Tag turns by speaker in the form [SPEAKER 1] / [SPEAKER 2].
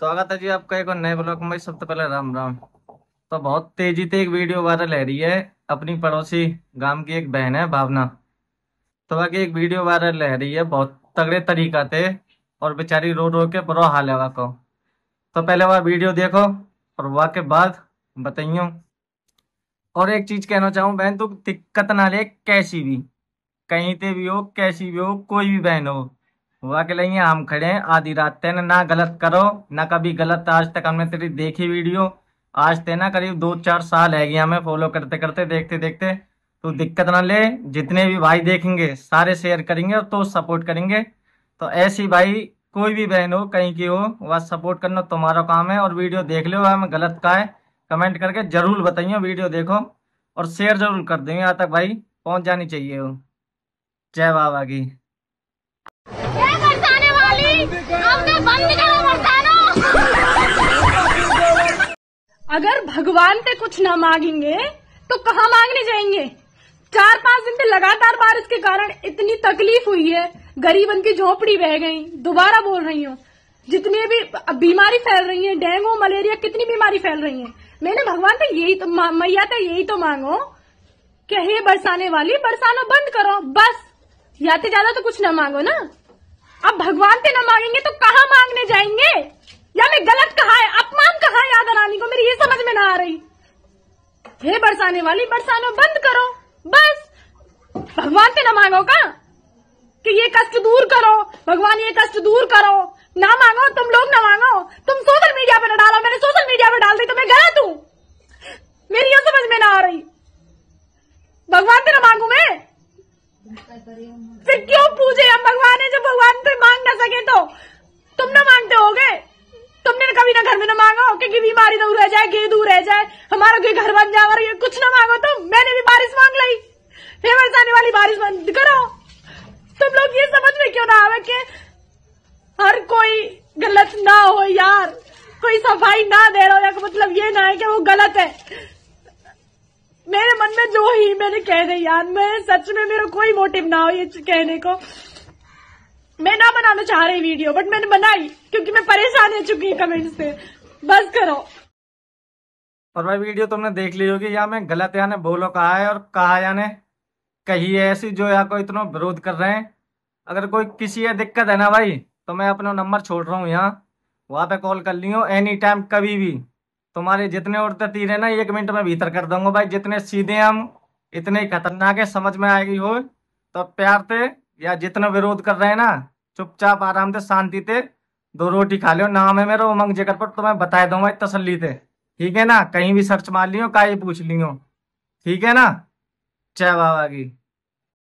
[SPEAKER 1] स्वागत है जी आपका एक और नए ब्लॉग में सबसे पहले राम राम तो बहुत तेजी से एक वीडियो वायरल है रही है अपनी पड़ोसी गांव की एक बहन है भावना तो बाकी एक वीडियो वायरल है रही है बहुत तगड़े तरीका थे और बेचारी रो रो के बुरा हाल है वाको तो पहले वह वीडियो देखो और वह के बाद बताइयो और एक चीज कहना चाहूँ बहन तू दिक्कत ना ले कैसी भी कहीं ते भी हो कैसी भी हो कोई भी बहन हो हुआ के लिए हम खड़े हैं आधी रात तेना ना गलत करो ना कभी गलत आज तक हमने तेरी देखी वीडियो आज तेना करीब दो चार साल है गया हमें फॉलो करते करते देखते देखते तो दिक्कत ना ले जितने भी भाई देखेंगे सारे शेयर करेंगे और तो सपोर्ट करेंगे तो ऐसी भाई कोई भी बहन हो कहीं की हो वह सपोर्ट करना तुम्हारा काम है और वीडियो देख लो हमें गलत का है कमेंट करके जरूर बताइए वीडियो देखो और शेयर जरूर कर देंगे यहाँ तक भाई पहुँच जानी चाहिए हो जय बाबा की
[SPEAKER 2] अगर भगवान से कुछ ना मांगेंगे तो कहाँ मांगने जाएंगे चार पांच दिन से लगातार बारिश के कारण इतनी तकलीफ हुई है गरीबन की झोपड़ी बह गई दोबारा बोल रही हूँ जितनी भी बीमारी फैल रही है डेंगू मलेरिया कितनी बीमारी फैल रही है मैंने भगवान से यही तो मैया से यही तो मांगो कि हे बरसाने वाली बरसाना बंद करो बस या तो ज्यादा तो कुछ ना मांगो ना अब भगवान पे ना मांगेंगे तो कहाँ मांगने जाएंगे या मैं गलत कहा है अपमान कहा है आदर रानी को मेरी ये समझ में ना आ रही हे बरसाने वाली बरसानो बंद करो बस भगवान पे ना मांगो का कि ये कष्ट दूर करो भगवान ये कष्ट दूर करो ना मांगो तुम लोग ना मांगो तुम सोशल मीडिया पे ना डालो मैंने सोशल मीडिया पे डाल दी तो मैं गलत हूं मेरी ये समझ में ना आ रही भगवान पे ना मांगू मैं फिर क्यों पूजे हम भगवान सके तो तुम ना मांगते हो गए तुमने कभी ना घर में ना मांगा हो क्योंकि बीमारी दूर रह जाए घी दूर रह जाए हमारा कोई घर बन जाओ ये कुछ ना मांगो तो तुम मैंने भी बारिश मांग ली फेवर आने वाली बारिश बंद करो तुम लोग ये समझ में क्यों ना आवे कि हर कोई गलत ना हो यार कोई सफाई ना दे रहा हो या मतलब ये ना है कि वो गलत है मेरे मन में जो ही मैंने कह दे यार मैं सच में मेरा कोई मोटिव ना हो ये कहने को मैं ना बनाना चाह रही वीडियो बट मैंने बनाई क्योंकि मैं परेशान हो चुकी कमेंट से बस करो
[SPEAKER 1] और भाई वीडियो तुमने देख ली होगी या मैं गलत ने बोलो कहा है और कहा ने कही है ऐसी जो यहाँ को इतना विरोध कर रहे हैं अगर कोई किसी है दिक्कत है ना भाई तो मैं अपना नंबर छोड़ रहा हूँ यहाँ वहाँ पे कॉल कर हूँ एनी टाइम कभी भी तुम्हारे जितने उड़ते तीर है ना एक मिनट में भीतर कर दूंगा भाई जितने सीधे हम इतने खतरनाक है समझ में आएगी हो तो प्यार से या जितना विरोध कर रहे हैं ना चुपचाप आराम से शांति से दो रोटी खा लियो नाम है मेरा उमंग जेकर पर तो मैं बता दूंगा तसली से ठीक है ना कहीं भी सर्च मार लियो का पूछ लियो ठीक है ना चय बाबा की